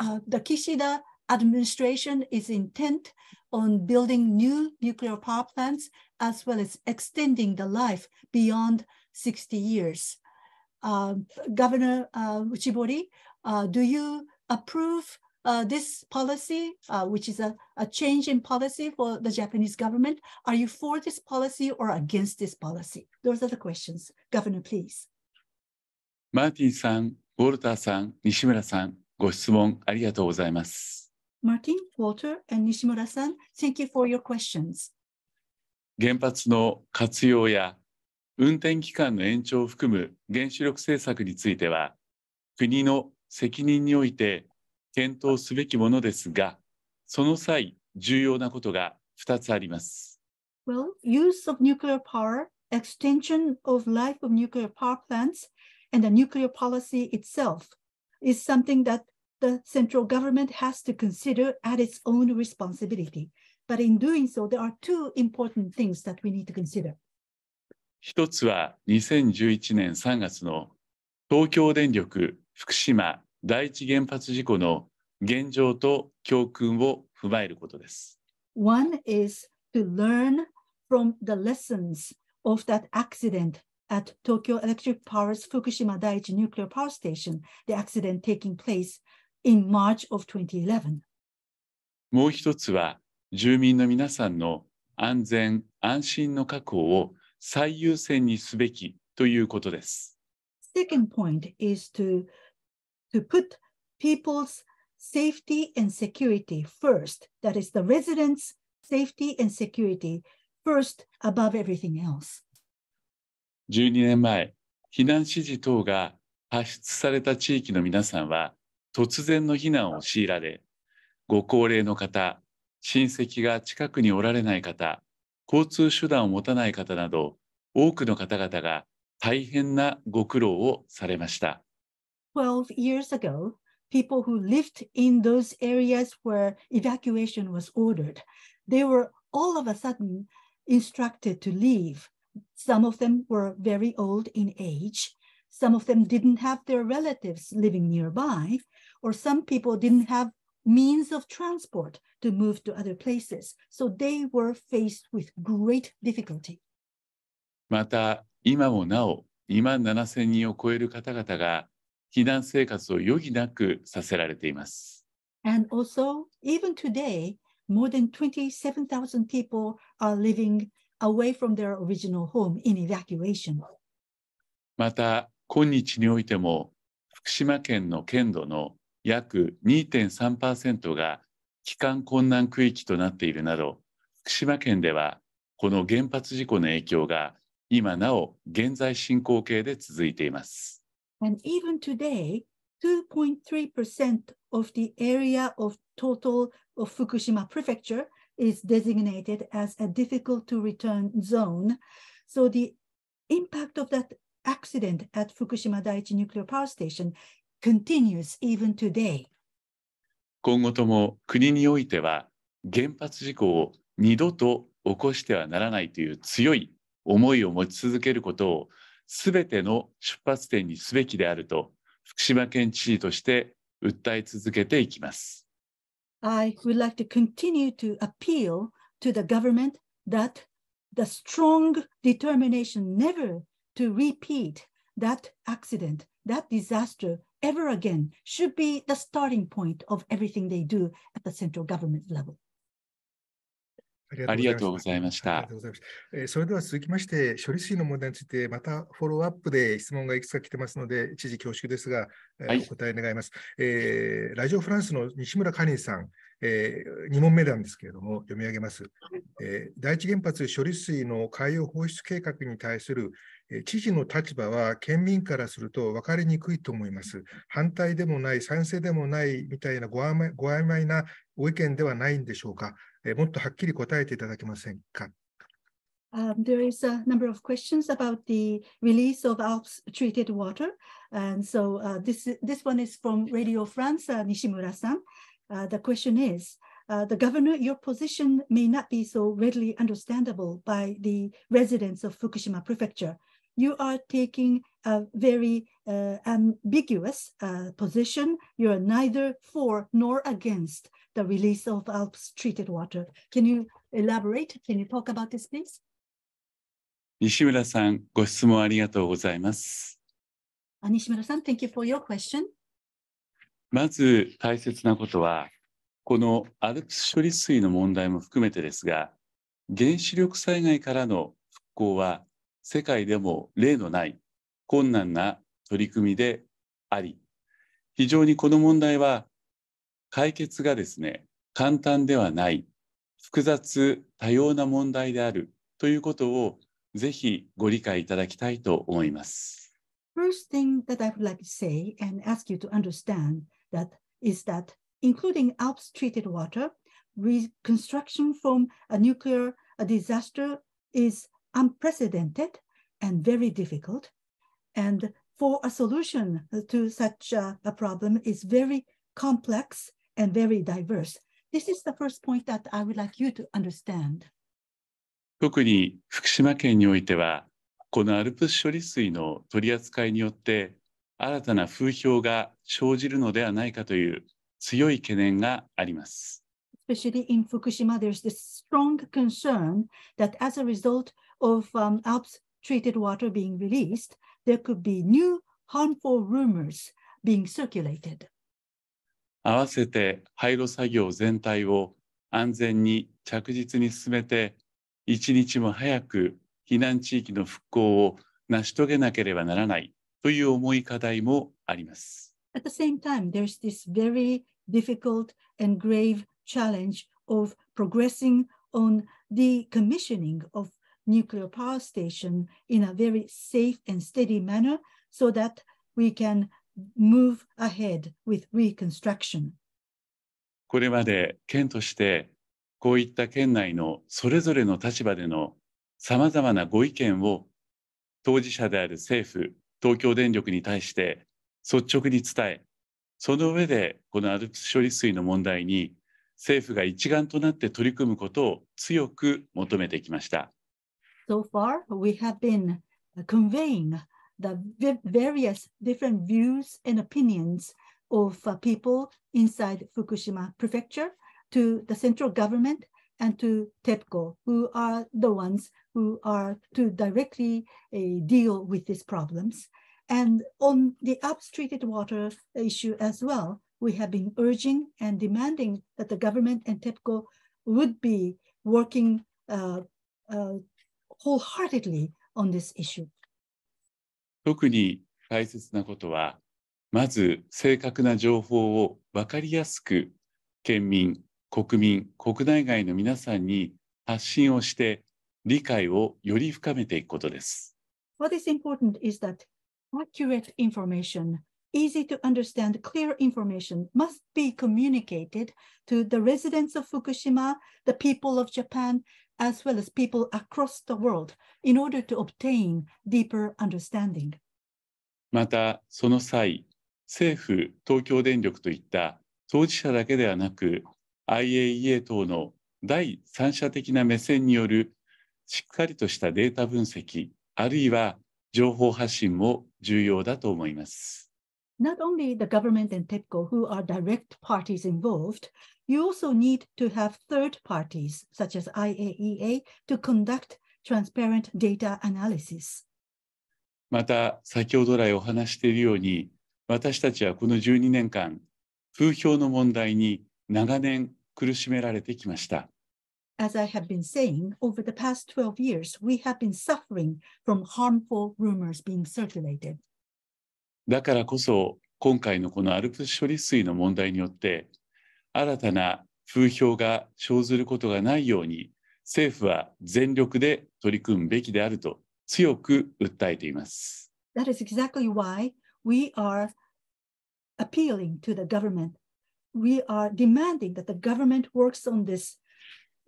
uh, the Kishida administration is intent on building new nuclear power plants, as well as extending the life beyond 60 years. Uh, Governor uh, Uchibori, uh, do you approve uh, this policy, uh, which is a, a change in policy for the Japanese government? Are you for this policy or against this policy? Those are the questions. Governor, please. Martin さん、ウォルターさん、西村さん、ご質問ありがとうございます。Martin, Walter, and Nishimura-san, thank you for your questions. 原発の活用や運転期間の延長を含む原子力政策については、国の責任において検討すべきものですが、その際、重要なことが2つあります。Well, use of nuclear power, extension of life of nuclear power plants, and the nuclear policy itself is something that the central government has to consider at its own responsibility. But in doing so, there are two important things that we need to consider. 一つは2011年3月の東京電力福島第一原発事故の現状と教訓を踏まえることです。One is to learn from the lessons of that accident at Tokyo Electric Power's Fukushima d a Nuclear Power Station, the accident taking place in March of 2011. もう一つは、住民の皆さんの安全・安心の確保を最優先にすべきということです。Second point is to, to put people's safety and security first, that is, the residents' safety and security first above everything else. 12年前、避難指示等が発出された地域の皆さんは、突然の避難を強いられご高齢の方親戚が近くにおられない方交通手段を持たない方など多くの方々が大変なご苦労をされました。12 years ago, people who lived in those areas where evacuation was ordered, they were all of a sudden instructed to leave. Some of them were very old in age. Some of them didn't have their relatives living nearby. or some people didn't have means of transport to move to other places. So they were faced with great difficulty. また、今もなお2万7千人を超える方々が避難生活を余儀なくさせられています。And also, even today, more than 27,000 people are living away from their original home in evacuation. また、今日においても、福島県の県土の約2.3%が帰還困難区域となっているなど、福島県ではこの原発事故の影響が今なお現在進行形で続いています。And even today, 2.3% of the area of total of Fukushima prefecture is designated as a difficult to return zone. So the impact of that accident at Fukushima Daiichi nuclear power station continues even today. 今後とも国においては原発事故を二度と起こしてはならないという強い思いを持ち続けることをすべての出発点にすべきであると福島県知事として訴え続けていきます。I would like to continue to appeal to the government that the strong determination never to repeat that accident that disaster ever again should be the starting point of everything they do at the central government level. ありがとうございました。それでは続きまして、処理水の問題について、またフォローアップで質問がいくつか来てますので、知事恐縮ですが、はい、お答え願います、えー。ラジオフランスの西村カニンさん、えー、2問目なんですけれども、読み上げます、えー。第一原発処理水の海洋放出計画に対する知事の立場は県民からすると分かりにくいと思います。反対でもない、賛成でもないみたいなご曖昧なご意見ではないんでしょうか。もっとはっきり答えていただけませんか。Um, there is a number of questions about the release of Alps treated water. And so uh, this, this one is from Radio France, uh, Nishimura-san. Uh, the question is, Uh, the governor, your position may not be so readily understandable by the residents of Fukushima Prefecture. you are taking a very uh, ambiguous uh, position. You are neither for nor against the release of Alps treated water. Can you elaborate? Can you talk about this, please? 西村さん、ご質問ありがとうございます。西村さん、thank you for your question. まず大切なことは、このアルプス処理水の問題も含めてですが、原子力災害からの復興は世界でも例のない困難な取り組みであり、非常にこの問題は解決がですね、簡単ではない、複雑多様な問題であるということをぜひご理解いただきたいと思います。First thing that I would like to say and ask you to understand that is that including Alps treated water, reconstruction from a nuclear disaster is unprecedented and very difficult. And for a solution to such a, a problem is very complex and very diverse. This is the first point that I would like you to understand. 特に福島県においては、このアルプス処理水の取り扱いによって新たな風評が生じるのではないかという強い懸念があります。Especially in Fukushima, there's this strong concern that as a result of um, Alps treated water being released, there could be new harmful rumors being circulated. 合わせて廃炉作業全体を安全に着実に進めて、一日も早く避難地域の復興を成し遂げなければならないという重い課題もあります。At the same time, there's this very difficult and grave challenge of progressing on the commissioning of nuclear power station in a very safe and steady manner so that we can move ahead with reconstruction. これまで県としてこういった県内のそれぞれの立場でのさまざまなご意見を当事者である政府、東京電力に対して率直に伝え、その上でこの ALPS 処理水の問題に政府が一丸となって取り組むことを強く求めてきました。So far, we have been uh, conveying the various different views and opinions of uh, people inside Fukushima prefecture to the central government and to TEPCO, who are the ones who are to directly uh, deal with these problems. And on the upstreated water issue as well, we have been urging and demanding that the government and TEPCO would be working uh, uh wholeheartedly on this issue. 特に大切なことは、まず正確な情報を分かりやすく県民、国民、国内外の皆さんに発信をして理解をより深めていくことです。What is important is that accurate information, easy to understand, clear information must be communicated to the residents of Fukushima, the people of Japan, as well as people across the world in order to obtain deeper understanding. また、その際、政府、東京電力といった当事者だけではなく、IAEA 等の第三者的な目線によるしっかりとしたデータ分析、あるいは情報発信も重要だと思います。not only the government and TEPCO, who are direct parties involved, you also need to have third parties, such as IAEA, to conduct transparent data analysis. また、先ほど来お話しているように、私たちはこの12年間、風評の問題に長年苦しめられてきました。As I have been saying, over the past 12 years, we have been suffering from harmful rumors being circulated. だからこそ今回のこのアルプス処理水の問題によって新たな風評が生ずることがないように政府は全力で取り組むべきであると強く訴えています。That is exactly why we are appealing to the government. We are demanding that the government works on this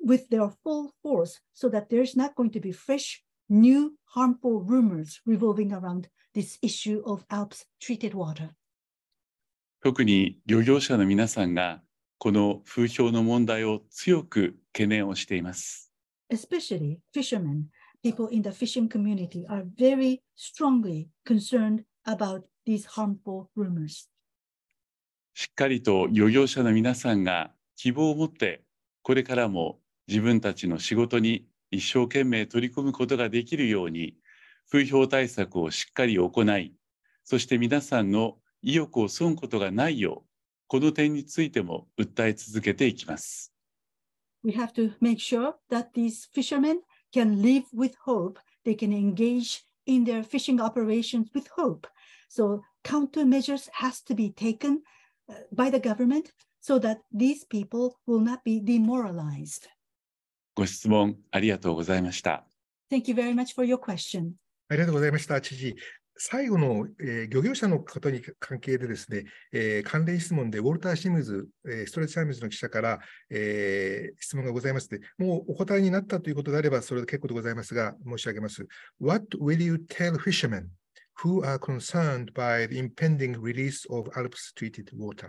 with their full force so that there's not going to be fresh, new, harmful rumors revolving around this issue of Alps treated water. 特に漁業者の皆さんがこの風評の問題を強く懸念をしています。Especially fishermen, people in the fishing community are very strongly concerned about these harmful rumors. しっかりと漁業者の皆さんが希望を持ってこれからも自分たちの仕事に一生懸命取り組むことができるように風評対策をしっかり行い、そして皆さんの意欲を損ことがないよう、この点についても訴え続けていきます。We have to make sure that these fishermen can live with hope, they can engage in their fishing operations with hope. So countermeasures has to be taken by the government so that these people will not be demoralized. ご質問ありがとうございました。Thank you very much for your question. ありがとうございました、知事。最後の、えー、漁業者の方に関係でですね、えー、関連質問でウォルター・シムズ、えー、ストレッチ・サイムズの記者から、えー、質問がございますで、もうお答えになったということであれば、それで結構でございますが、申し上げます。What will you tell fishermen who are concerned by the impending release of Alps treated water?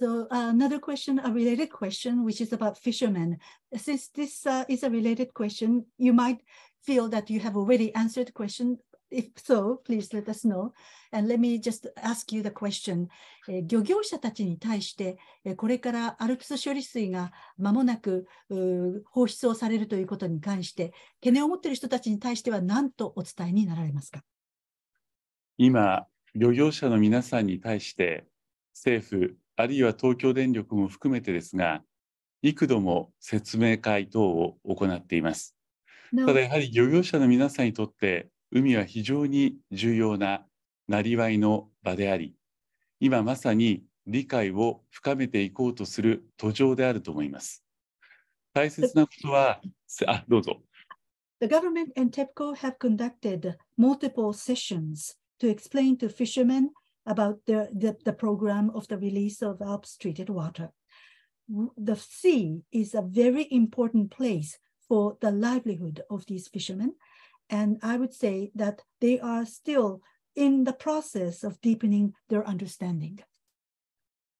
So uh, another question, a related question, which is about fishermen. Since this uh, is a related question, you might feel that you have already answered the question. If so, please let us know. And let me just ask you the question. え漁業者たちに対して、えこれからアルプス処理水が間もなく放出をされるということに関して、懸念を持っている人たちに対しては何とお伝えになられますか今、漁業者の皆さんに対して、政府、あるいは東京電力も含めてですが、幾度も説明会等を行っています。ただやはり漁業者の皆さんにとって、海は非常に重要ななりわいの場であり、今まさに理解を深めていこうとする途上であると思います。大切なことは、あどうぞ。The government and TEPCO have conducted multiple sessions to explain to fishermen about the, the, the program of the release of Alps treated water. The sea is a very important place for the livelihood of these fishermen. And I would say that they are still in the process of deepening their understanding.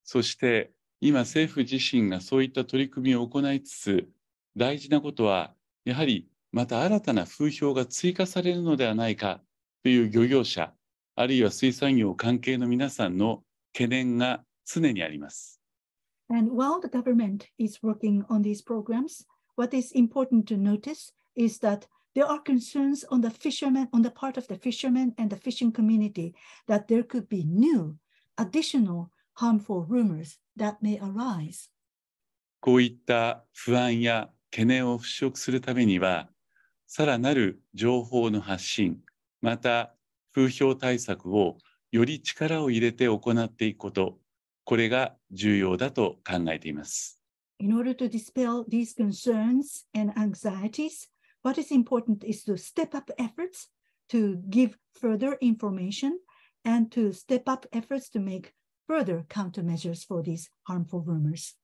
そして今政府自身がそういった取り組みを行いつつ大事なことはやはりまた新たな風評が追加されるのではないかという漁業者あるいは水産業関係の皆さんの懸念が常にあります。And while the government is working on these programs, what is important to notice is that there are concerns on the fishermen, on the part of the fishermen and the fishing community, that there could be new, additional harmful rumors that may arise. こういった不安や懸念を払拭するためには、さらなる情報の発信、また風評対策をより力を入れて行っていくこと、これが重要だと考えています。In order to dispel these concerns and anxieties, what is important is to step up efforts to give further information and to step up efforts to make further countermeasures for these harmful rumors.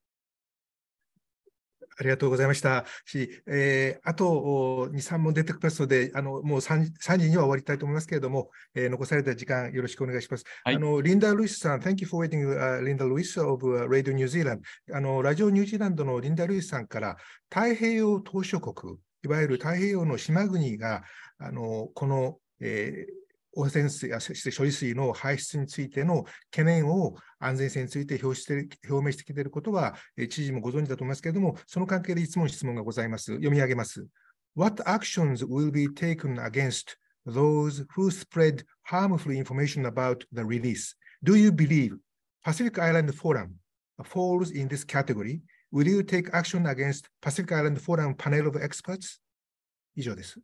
ありがとうございましたし、えー、あと2、3問出てきますので、あのもう 3, 3時には終わりたいと思いますけれども、えー、残された時間よろしくお願いします。はい、あのリンダ・ルイスさん、Thank you for waiting,、uh, Linda Lewis of、Radio New Zealand あの。ラジオニュージーランドのリンダ・ルイスさんから、太平洋島しょ国、いわゆる太平洋の島国が、あのこの、えー汚染水や処理水の排出についての懸念を安全性について表して表明してきていることは、知事もご存知だと思いますけれども、その関係でいつも質問がございます。読み上げます。What actions will be taken against those who spread harmful information about the release? Do you believe Pacific Island Forum falls in this category? Will you take action against Pacific Island Forum panel of experts? 以上です。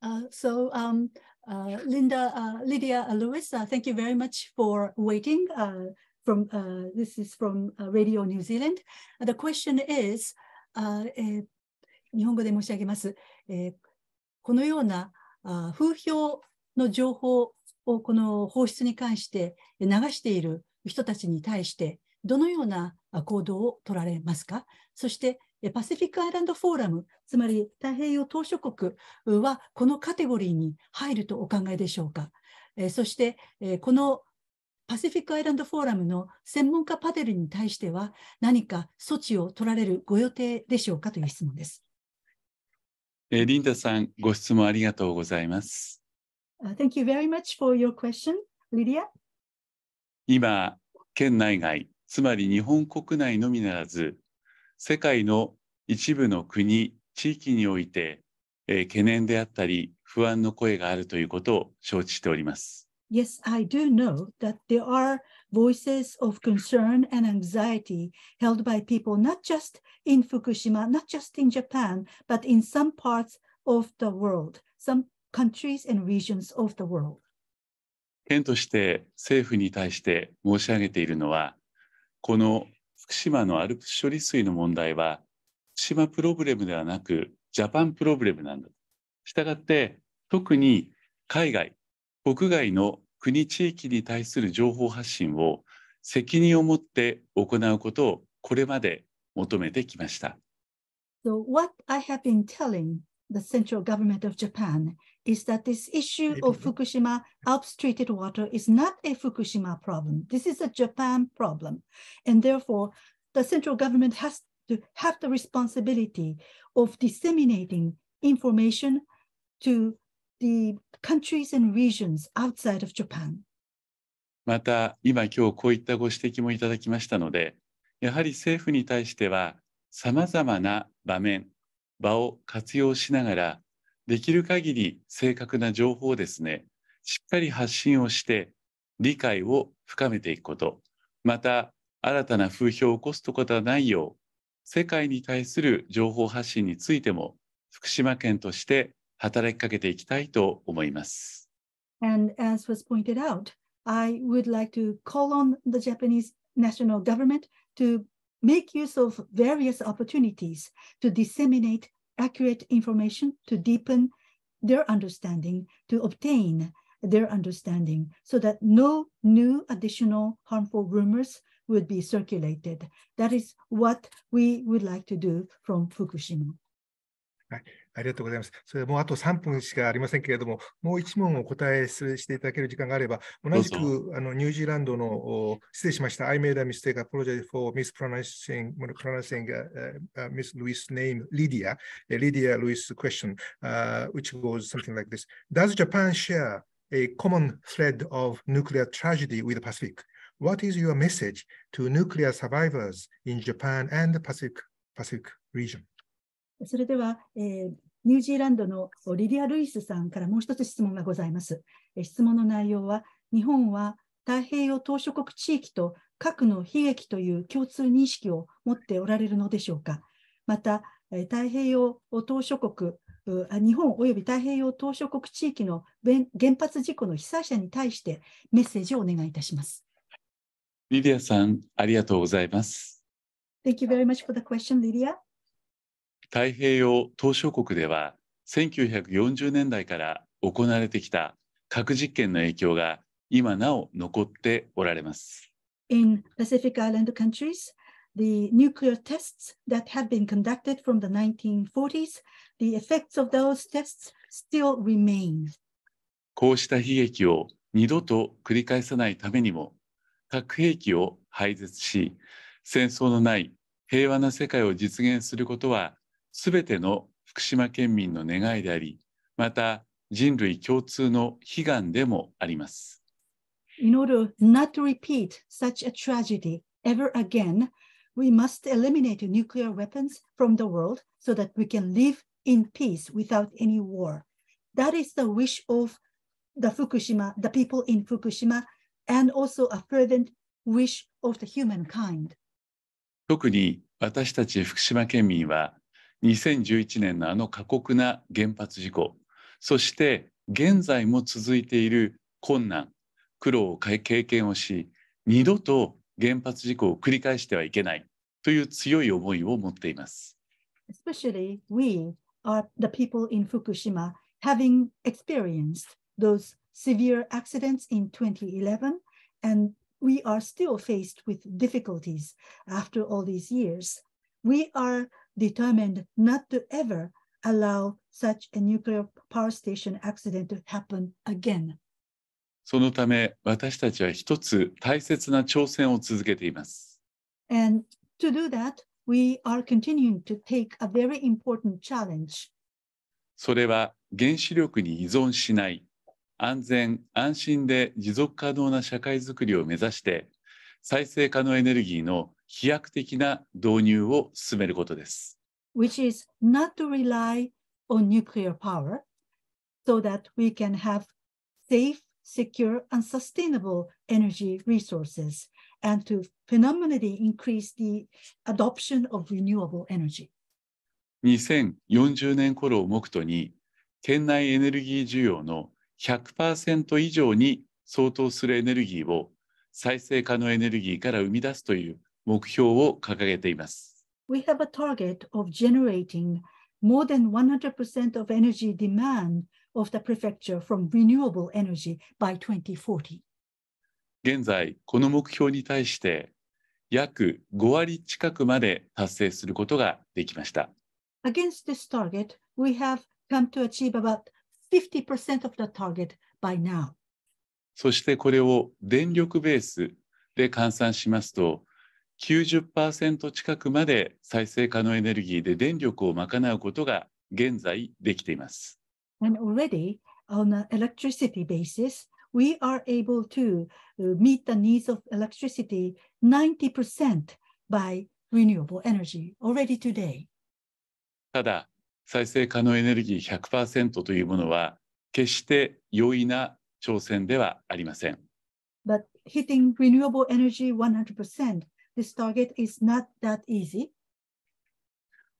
Uh, so, um, Uh, Linda, uh, Lydia Lewis, uh, thank you very much for waiting. from This is from Radio New Zealand. The question is, 日本語で申し上げます。このような風評の情報をこの放出に関して流している人たちに対して、どのような行動を取られますかそしてパシフィックアイランドフォーラム、つまり太平洋島しょ国はこのカテゴリーに入るとお考えでしょうか。そして、このパシフィックアイランドフォーラムの専門家パネルに対しては何か措置を取られるご予定でしょうかという質問です。えー、リンダさん、ご質問ありがとうございます。thank you very much for your question, Lydia. 今、県内外、つまり日本国内のみならず、世界の一部の国、地域において、えー、懸念であったり不安の声があるということを承知しております。Yes, I do know that there are voices of concern and anxiety held by people not just in Fukushima, not just in Japan, but in some parts of the world, some countries and regions of the world. 県として政府に対して申し上げているのは、この福島のアルプス処理水の問題は、福島プロブレムではなく、ジャパンプロブレムなんだ。したがって、特に海外、国外の国地域に対する情報発信を責任を持って行うことをこれまで求めてきました。So what I have been telling the central government of Japan is that this issue of Fukushima Alps treated water is not a Fukushima problem. This is a Japan problem. And therefore, the central government has to have the responsibility of disseminating information to the countries and regions outside of Japan. また今今日こういったご指摘もいただきましたのでやはり政府に対してはさまざまな場面場を活用しながらできる限り正確な情報をですね、しっかり発信をして、理解を深めていくこと、また、新たな風評を起こすことはないよう、世界に対する情報発信についても、福島県として働きかけていきたいと思います。And as was pointed out, I would like to call on the Japanese national government to make use of various opportunities to disseminate accurate information to deepen their understanding, to obtain their understanding so that no new additional harmful rumors would be circulated. That is what we would like to do from Fukushima. Right. ありがとうございます。それもうあと3分しかありませんけれども、もう1問お答えしていただける時間があれば、同じくあのニュージーランドの、失礼しました、I made a mistake apology i for mispronouncing pronouncing, uh, uh, Miss Louis' e s name, Lydia, Lydia Louis' question, uh, which goes something like this Does Japan share a common thread of nuclear tragedy with the Pacific? What is your message to nuclear survivors in Japan and the Pacific, Pacific region? それでは、えー、ニュージーランドのリリア・ルイスさんからもう一つ質問がございます。質問の内容は、日本は太平洋島しょ国地域と核の悲劇という共通認識を持っておられるのでしょうか。また、太平洋島しょ国、日本及び太平洋島しょ国地域の原発事故の被災者に対してメッセージをお願いいたします。リディアさん、ありがとうございます。Thank you very much for the question, Lydia. 太平洋島しょ国では1940年代から行われてきた核実験の影響が今なお残っておられます。In Pacific Island countries, the nuclear tests that have been conducted from the 1940s, the effects of those tests still remain. こうした悲劇を二度と繰り返さないためにも、核兵器を廃絶し、戦争のない平和な世界を実現することはすべての福島県民の願いであり、また人類共通の悲願でもあります。In order not to repeat such a tragedy ever again, we must eliminate nuclear weapons from the world so that we can live in peace without any war. That is the wish of the Fukushima, the people in Fukushima, and also a fervent wish of the humankind. 特に私たち福島県民は2011年のあの過酷な原発事故そして現在も続いている困難苦労を経験をし二度と原発事故を繰り返してはいけないという強い思いを持っています。Especially we are the people in Fukushima having experienced those severe accidents in 2011 and we are still faced with difficulties after all these years. We are determined not to ever allow such a nuclear power station accident to happen again. そのため私たちは一つ大切な挑戦を続けています。And to do that, we are continuing to take a very important challenge. それは原子力に依存しない安全安心で持続可能な社会づくりを目指して再生可能エネルギーの飛躍的な導入を進めることです。Which is not to rely on nuclear power so that we can have safe, secure, and sustainable energy resources and to phenomenally increase the adoption of renewable energy. 2040年頃を目途に県内エネルギー需要の100%以上に相当するエネルギーを再生可能エネルギーから生み出すという目標を掲げています。We have a target of generating more than 100% of energy demand of the prefecture from renewable energy by 2040. 現在、この目標に対して約5割近くまで達成することができました。Against this target, we have come to achieve about 50% of the target by now. そしてこれを電力ベースで換算しますと90%近くまで再生可能エネルギーで電力を賄うことが現在できています。And already on an electricity basis, we are able to meet the needs of electricity 90% by renewable energy already today. ただ、再生可能エネルギー100%というものは決して容易な挑戦ではありません。But hitting renewable energy 100%, this target is not that easy.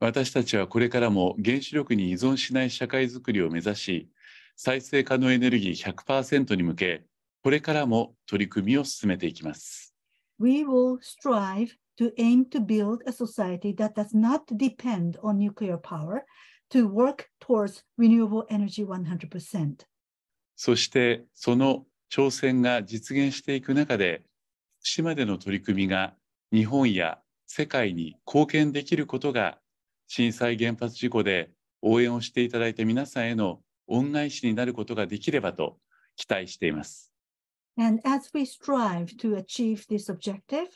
私たちはこれからも原子力に依存しない社会づくりを目指し、再生可能エネルギー100%に向け、これからも取り組みを進めていきます。We will strive to aim to build a society that does not depend on nuclear power to work towards renewable energy 100%. そしてその挑戦が実現していく中で福島での取り組みが日本や世界に貢献できることが震災原発事故で応援をしていただいた皆さんへの恩返しになることができればと期待しています。And as we strive to achieve this objective,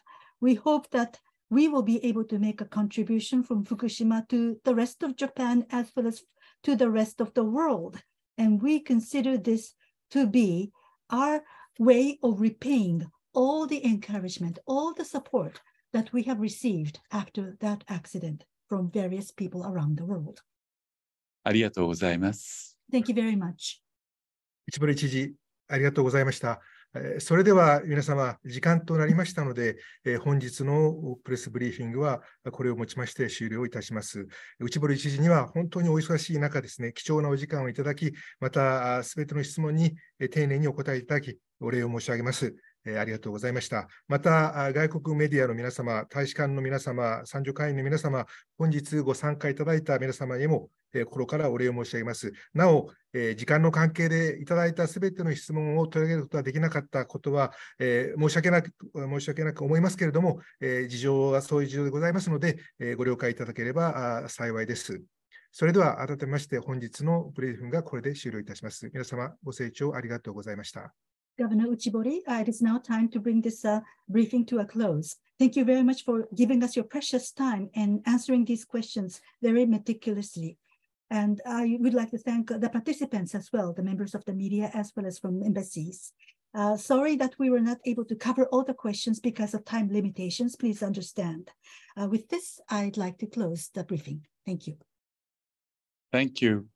we hope that we will be able to make a contribution from Fukushima to the rest of Japan as well as to the rest of the world. and we consider this to be our way of repaying all the encouragement, all the support that we have received after that accident from various people around the world. Thank you very much. 市堀知事、ありがとうございました。それでは皆様、時間となりましたので、本日のプレスブリーフィングはこれをもちまして終了いたします。内堀知事には本当にお忙しい中ですね、貴重なお時間をいただき、またすべての質問に丁寧にお答えいただき、お礼を申し上げます。えありがとうございました。また、外国メディアの皆様、大使館の皆様、参助会員の皆様、本日ご参加いただいた皆様へも、え心からお礼を申し上げます。なお、え時間の関係でいただいたすべての質問を取り上げることはできなかったことは、え申し訳なく、申し訳なく思いますけれども、え事情はそういう事情でございますので、えご了解いただければ幸いです。それでは改めまして本日のブレイフンがこれで終了いたします。皆様ご清聴ありがとうございました。Governor Uchibori, uh, it is now time to bring this uh, briefing to a close. Thank you very much for giving us your precious time and answering these questions very meticulously. And I would like to thank the participants as well, the members of the media as well as from embassies. Uh, sorry that we were not able to cover all the questions because of time limitations. Please understand. Uh, with this, I'd like to close the briefing. Thank you. Thank you.